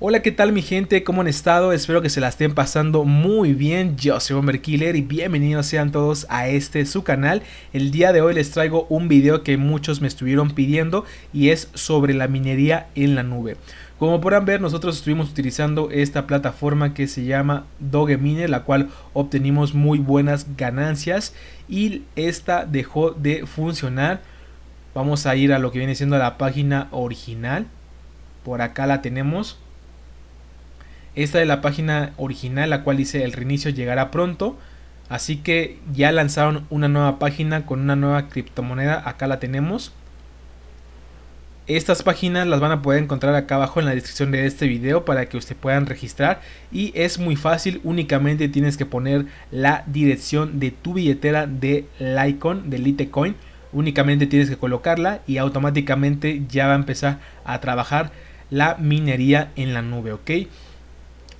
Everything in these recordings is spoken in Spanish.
Hola, ¿qué tal mi gente? ¿Cómo han estado? Espero que se la estén pasando muy bien. Yo soy Bomber Killer y bienvenidos sean todos a este su canal. El día de hoy les traigo un video que muchos me estuvieron pidiendo y es sobre la minería en la nube. Como podrán ver, nosotros estuvimos utilizando esta plataforma que se llama Mine, la cual obtenimos muy buenas ganancias y esta dejó de funcionar. Vamos a ir a lo que viene siendo la página original. Por acá la tenemos esta es la página original, la cual dice el reinicio llegará pronto. Así que ya lanzaron una nueva página con una nueva criptomoneda. Acá la tenemos. Estas páginas las van a poder encontrar acá abajo en la descripción de este video para que ustedes puedan registrar y es muy fácil, únicamente tienes que poner la dirección de tu billetera de Litecoin, de Litecoin, únicamente tienes que colocarla y automáticamente ya va a empezar a trabajar la minería en la nube, ¿ok?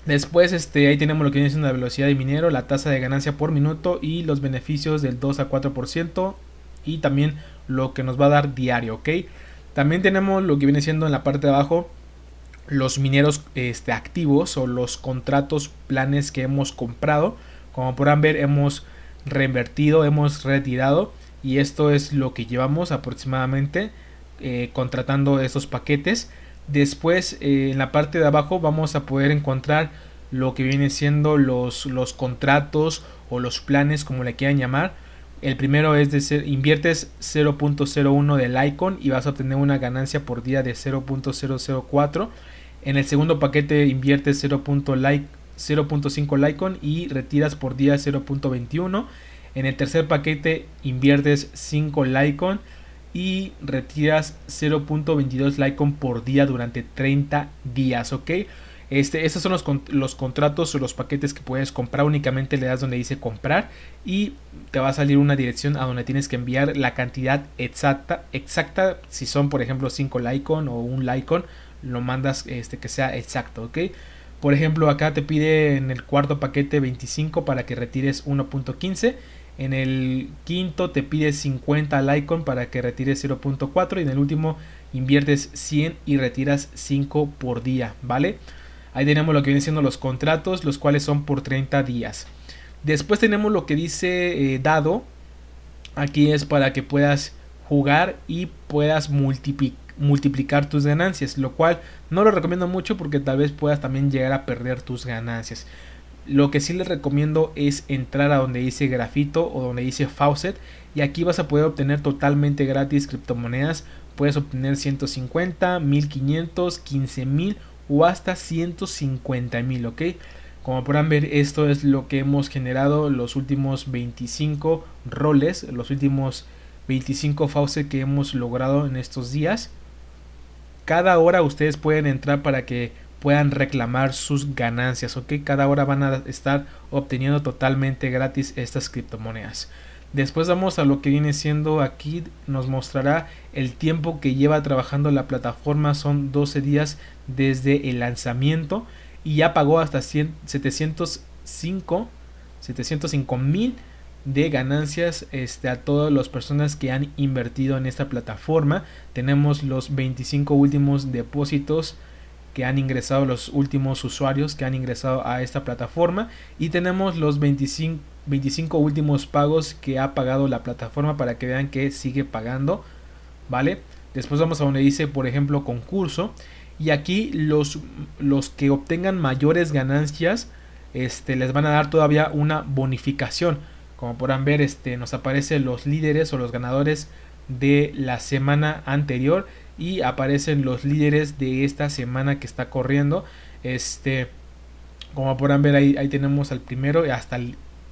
Después, este, ahí tenemos lo que viene siendo la velocidad de minero, la tasa de ganancia por minuto y los beneficios del 2 a 4% y también lo que nos va a dar diario, También tenemos lo que viene siendo en la parte de abajo los mineros este, activos o los contratos, planes que hemos comprado. Como podrán ver, hemos reinvertido, hemos retirado y esto es lo que llevamos aproximadamente eh, contratando estos paquetes. Después eh, en la parte de abajo vamos a poder encontrar lo que viene siendo los, contratos o los planes como le quieran llamar. El primero es de ser, inviertes 0.01 del icon y vas a obtener una ganancia por día de 0.004. En el segundo paquete inviertes 0.5 icon y retiras por día 0.21. En el tercer paquete inviertes 5 icon y retiras 0.22 Lycon por día durante 30 días, ¿ok? Este, estos son los, los, contratos o los paquetes que puedes comprar. Únicamente le das donde dice comprar y te va a salir una dirección a donde tienes que enviar la cantidad exacta. exacta si son, por ejemplo, 5 Lycon o un Lycon. lo mandas este, que sea exacto, ¿ok? Por ejemplo, acá te pide en el cuarto paquete 25 para que retires 1.15 en el quinto te pide 50 al icon para que retires 0.4 y en el último inviertes 100 y retiras 5 por día, ¿vale? Ahí tenemos lo que vienen siendo los contratos, los cuales son por 30 días. Después tenemos lo que dice eh, dado. Aquí es para que puedas jugar y puedas multiplicar tus ganancias, lo cual no lo recomiendo mucho porque tal vez puedas también llegar a perder tus ganancias. Lo que sí les recomiendo es entrar a donde dice grafito o donde dice faucet y aquí vas a poder obtener totalmente gratis criptomonedas. Puedes obtener 150, 1500, 15000 o hasta 150.000, ¿ok? Como podrán ver, esto es lo que hemos generado los últimos 25 roles, los últimos 25 faucet que hemos logrado en estos días. Cada hora ustedes pueden entrar para que puedan reclamar sus ganancias, o que cada hora van a estar obteniendo totalmente gratis estas criptomonedas. Después vamos a lo que viene siendo aquí, nos mostrará el tiempo que lleva trabajando la plataforma, son 12 días desde el lanzamiento y ya pagó hasta 705 705 mil de ganancias este, a todas las personas que han invertido en esta plataforma. Tenemos los 25 últimos depósitos que han ingresado, los últimos usuarios que han ingresado a esta plataforma y tenemos los 25, 25 últimos pagos que ha pagado la plataforma para que vean que sigue pagando, ¿vale? Después vamos a donde dice, por ejemplo, concurso y aquí los, los que obtengan mayores ganancias este, les van a dar todavía una bonificación. Como podrán ver, este, nos aparecen los líderes o los ganadores de la semana anterior y aparecen los líderes de esta semana que está corriendo. Este, como podrán ver ahí, ahí tenemos al primero hasta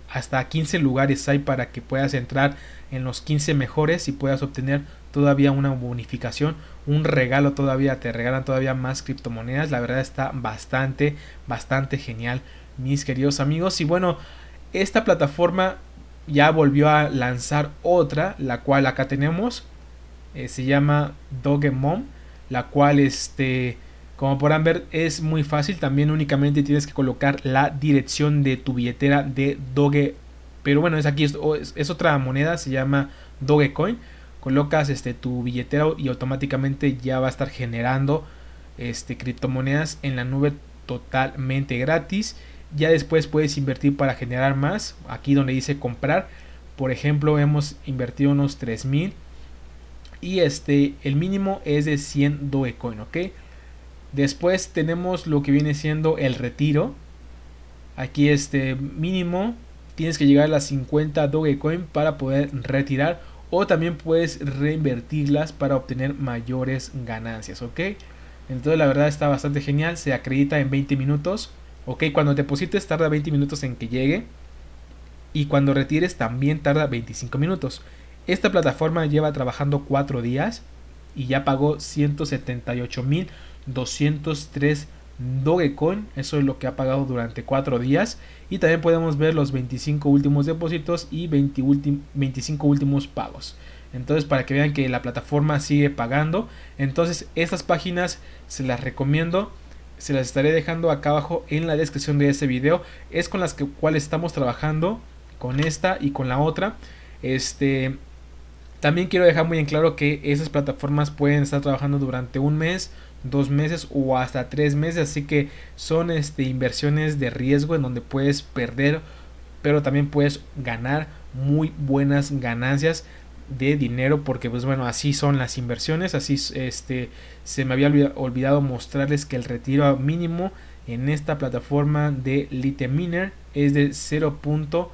hasta 15 lugares hay para que puedas entrar en los 15 mejores y puedas obtener todavía una bonificación, un regalo todavía, te regalan todavía más criptomonedas. La verdad está bastante, bastante genial, mis queridos amigos. Y bueno, esta plataforma ya volvió a lanzar otra, la cual acá tenemos eh, se llama Mom, la cual, este, como podrán ver, es muy fácil. También únicamente tienes que colocar la dirección de tu billetera de Doge. Pero bueno, es aquí, es, otra moneda, se llama Dogecoin. Colocas este, tu billetera y automáticamente ya va a estar generando este, criptomonedas en la nube totalmente gratis. Ya después puedes invertir para generar más. Aquí donde dice comprar, por ejemplo, hemos invertido unos 3000 y este el mínimo es de 100 Dogecoin, ¿ok? Después tenemos lo que viene siendo el retiro. Aquí este mínimo tienes que llegar a las 50 Dogecoin para poder retirar o también puedes reinvertirlas para obtener mayores ganancias, ¿ok? Entonces la verdad está bastante genial, se acredita en 20 minutos, ¿ok? Cuando deposites tarda 20 minutos en que llegue y cuando retires también tarda 25 minutos. Esta plataforma lleva trabajando 4 días y ya pagó 178.203 Dogecoin. Eso es lo que ha pagado durante 4 días. Y también podemos ver los 25 últimos depósitos y 25 últimos pagos. Entonces, para que vean que la plataforma sigue pagando. Entonces, estas páginas se las recomiendo. Se las estaré dejando acá abajo en la descripción de este video. Es con las que, cuales estamos trabajando. Con esta y con la otra. Este, también quiero dejar muy en claro que esas plataformas pueden estar trabajando durante un mes, dos meses o hasta tres meses, así que son este, inversiones de riesgo en donde puedes perder, pero también puedes ganar muy buenas ganancias de dinero porque pues bueno así son las inversiones así este se me había olvidado mostrarles que el retiro mínimo en esta plataforma de miner es de 0.005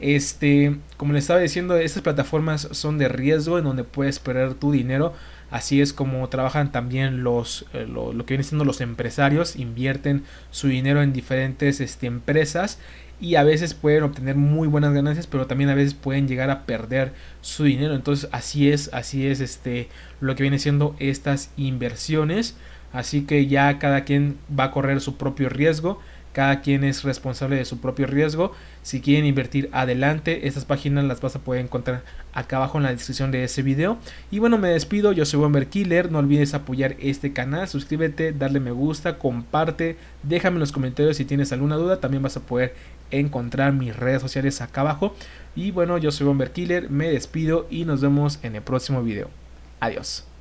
este, como les estaba diciendo, estas plataformas son de riesgo en donde puedes perder tu dinero. Así es como trabajan también los, eh, lo, que vienen siendo los empresarios, invierten su dinero en diferentes este, empresas y a veces pueden obtener muy buenas ganancias, pero también a veces pueden llegar a perder su dinero. Entonces así es, así es este, lo que viene siendo estas inversiones. Así que ya cada quien va a correr su propio riesgo. Cada quien es responsable de su propio riesgo. Si quieren invertir adelante, estas páginas las vas a poder encontrar acá abajo en la descripción de ese video. Y bueno, me despido. Yo soy Bomber Killer. No olvides apoyar este canal. Suscríbete, darle me gusta, comparte. Déjame en los comentarios si tienes alguna duda. También vas a poder encontrar mis redes sociales acá abajo. Y bueno, yo soy Bomber Killer. Me despido y nos vemos en el próximo video. Adiós.